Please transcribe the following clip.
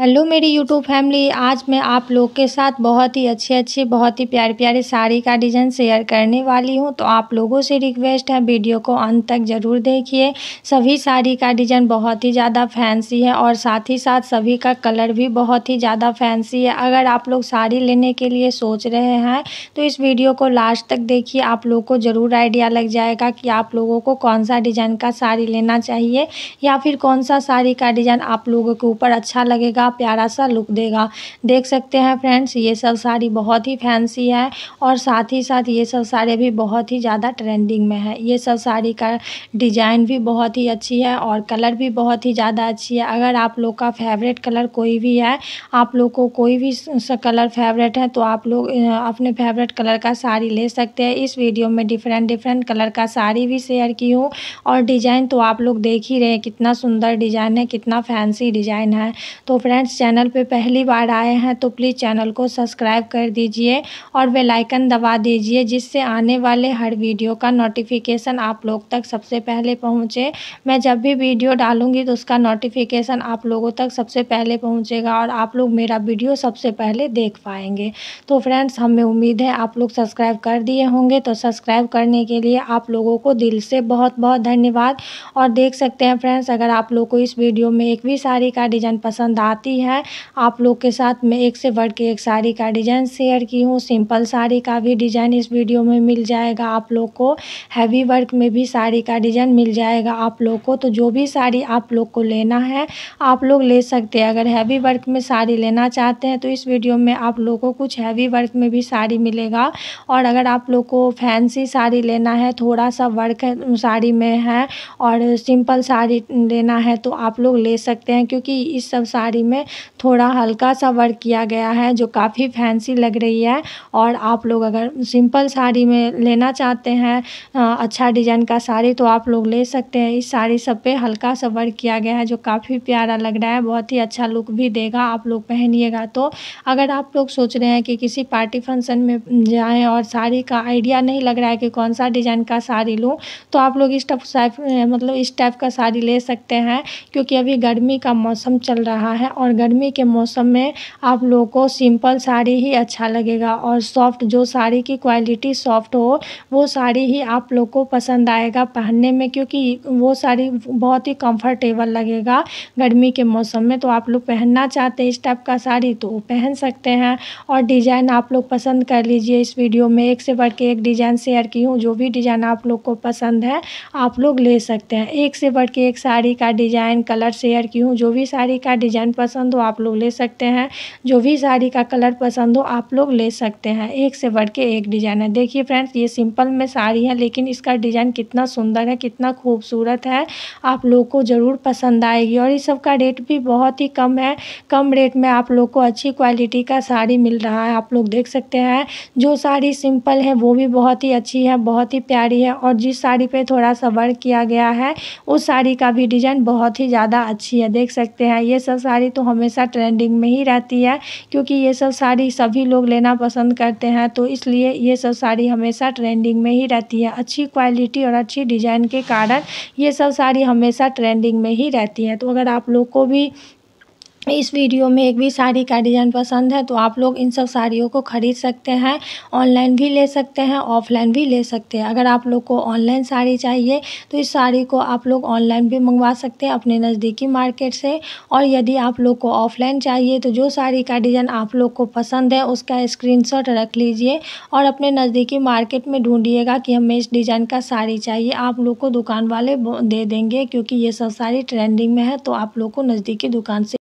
hello मेरी YouTube family आज मैं आप लोग के साथ बहुत ही अच्छे अच्छे बहुत ही प्यारे प्यारे साड़ी का डिज़ाइन शेयर करने वाली हूं तो आप लोगों से रिक्वेस्ट है वीडियो को अंत तक ज़रूर देखिए सभी साड़ी का डिज़ाइन बहुत ही ज़्यादा फैंसी है और साथ ही साथ सभी का कलर भी बहुत ही ज़्यादा फैंसी है अगर आप लोग साड़ी लेने के लिए सोच रहे हैं तो इस वीडियो को लास्ट तक देखिए आप लोग को ज़रूर आइडिया लग जाएगा कि आप लोगों को कौन सा डिज़ाइन का साड़ी लेना चाहिए या फिर कौन सा साड़ी का डिज़ाइन आप लोगों के ऊपर अच्छा लगेगा का प्यारा सा लुक देगा देख सकते हैं फ्रेंड्स ये सब साड़ी बहुत ही फैंसी है और साथ ही साथ ये सब साड़ी भी बहुत ही ज़्यादा ट्रेंडिंग में है ये सब साड़ी का डिज़ाइन भी बहुत ही अच्छी है और कलर भी बहुत ही ज़्यादा अच्छी है अगर आप लोग का फेवरेट कलर कोई भी है आप लोग को कोई भी कलर फेवरेट है तो आप लोग अपने फेवरेट कलर का साड़ी ले सकते हैं इस वीडियो में डिफरेंट डिफरेंट कलर का साड़ी भी शेयर की हूँ और डिज़ाइन तो आप लोग देख ही रहे हैं कितना सुंदर डिज़ाइन है कितना फैंसी डिज़ाइन है तो फ्रेंड फ्रेंड्स चैनल पे पहली बार आए हैं तो प्लीज़ चैनल को सब्सक्राइब कर दीजिए और बेल आइकन दबा दीजिए जिससे आने वाले हर वीडियो का नोटिफिकेशन आप लोग तक सबसे पहले पहुँचे मैं जब भी वीडियो डालूँगी तो उसका नोटिफिकेशन आप लोगों तक सबसे पहले पहुँचेगा और आप लोग मेरा वीडियो सबसे पहले देख पाएंगे तो फ्रेंड्स हमें उम्मीद है आप लोग सब्सक्राइब कर दिए होंगे तो सब्सक्राइब करने के लिए आप लोगों को दिल से बहुत बहुत धन्यवाद और देख सकते हैं फ्रेंड्स अगर आप लोग को इस वीडियो में एक भी साड़ी का डिज़ाइन पसंद आता आती है आप लोग के साथ मैं एक से बढ़ के एक साड़ी का डिज़ाइन शेयर की हूँ सिंपल साड़ी का भी डिज़ाइन इस वीडियो में मिल जाएगा आप लोग को हैवी वर्क में भी साड़ी का डिज़ाइन मिल जाएगा आप लोग को तो जो भी साड़ी आप लोग को लेना है आप लोग ले सकते हैं अगर हैवी वर्क में साड़ी लेना चाहते हैं तो इस वीडियो में आप लोग को कुछ हैवी वर्क में भी साड़ी मिलेगा और अगर आप लोग को फैंसी साड़ी लेना है थोड़ा सा वर्क साड़ी में है और सिंपल साड़ी लेना है तो आप लोग ले सकते हैं क्योंकि इस सब साड़ी में में थोड़ा हल्का सा वर्क किया गया है जो काफ़ी फैंसी लग रही है और आप लोग अगर सिंपल साड़ी में लेना चाहते हैं अच्छा डिजाइन का साड़ी तो आप लोग ले सकते हैं इस साड़ी सब पे हल्का सा वर्क किया गया है जो काफ़ी प्यारा लग रहा है बहुत ही अच्छा लुक भी देगा आप लोग पहनिएगा तो अगर आप लोग सोच रहे हैं कि किसी पार्टी फंक्शन में जाएँ और साड़ी का आइडिया नहीं लग रहा है कि कौन सा डिज़ाइन का साड़ी लूँ तो आप लोग इस टाइप मतलब इस टाइप का साड़ी ले सकते हैं क्योंकि अभी गर्मी का मौसम चल रहा है और और गर्मी के मौसम में आप लोगों को सिंपल साड़ी ही अच्छा लगेगा और सॉफ्ट जो साड़ी की क्वालिटी सॉफ्ट हो वो साड़ी ही आप लोग को पसंद आएगा पहनने में क्योंकि वो साड़ी बहुत ही कंफर्टेबल लगेगा गर्मी के मौसम में तो आप लोग पहनना चाहते हैं इस टाइप का साड़ी तो वो पहन सकते हैं और डिज़ाइन आप लोग पसंद कर लीजिए इस वीडियो में एक से बढ़ के एक डिज़ाइन शेयर की हूँ जो भी डिज़ाइन आप लोग को पसंद है आप लोग ले सकते हैं एक से बढ़ के एक साड़ी का डिज़ाइन कलर शेयर की हूँ जो भी साड़ी का डिज़ाइन पसंद पसंद हो आप लोग ले सकते हैं जो भी साड़ी का कलर पसंद हो आप लोग ले सकते हैं एक से बढ़ के एक डिज़ाइन है देखिए फ्रेंड्स ये सिंपल में साड़ी है लेकिन इसका डिज़ाइन कितना सुंदर है कितना खूबसूरत है आप लोग को ज़रूर पसंद आएगी और इस सब का रेट भी बहुत ही कम है कम रेट में आप लोग को अच्छी क्वालिटी का साड़ी मिल रहा है आप लोग देख सकते हैं जो साड़ी सिंपल है वो भी बहुत ही अच्छी है बहुत ही प्यारी है और जिस साड़ी पे थोड़ा सा वर्क किया गया है उस साड़ी का भी डिज़ाइन बहुत ही ज़्यादा अच्छी है देख सकते हैं ये सब साड़ी तो हमेशा ट्रेंडिंग में ही रहती है क्योंकि ये सब साड़ी सभी लोग लेना पसंद करते हैं तो इसलिए ये सब साड़ी हमेशा ट्रेंडिंग में ही रहती है अच्छी क्वालिटी और अच्छी डिज़ाइन के कारण ये सब साड़ी हमेशा ट्रेंडिंग में ही रहती है तो अगर आप लोग को भी इस वीडियो में एक भी साड़ी का डिज़ाइन पसंद है तो आप लोग इन सब साड़ियों को ख़रीद सकते हैं ऑनलाइन भी ले सकते हैं ऑफलाइन भी ले सकते हैं अगर आप लोग को ऑनलाइन साड़ी चाहिए तो इस साड़ी को आप लोग ऑनलाइन भी मंगवा सकते हैं अपने नज़दीकी मार्केट से और यदि आप लोग को ऑफलाइन चाहिए तो जो साड़ी का डिज़ाइन आप लोग को पसंद है उसका स्क्रीन रख लीजिए और अपने नज़दीकी मार्केट में ढूँढिएगा कि हमें इस डिज़ाइन का साड़ी चाहिए आप लोग को दुकान वाले दे देंगे क्योंकि ये सब साड़ी ट्रेंडिंग में है तो आप लोग को नज़दीकी दुकान से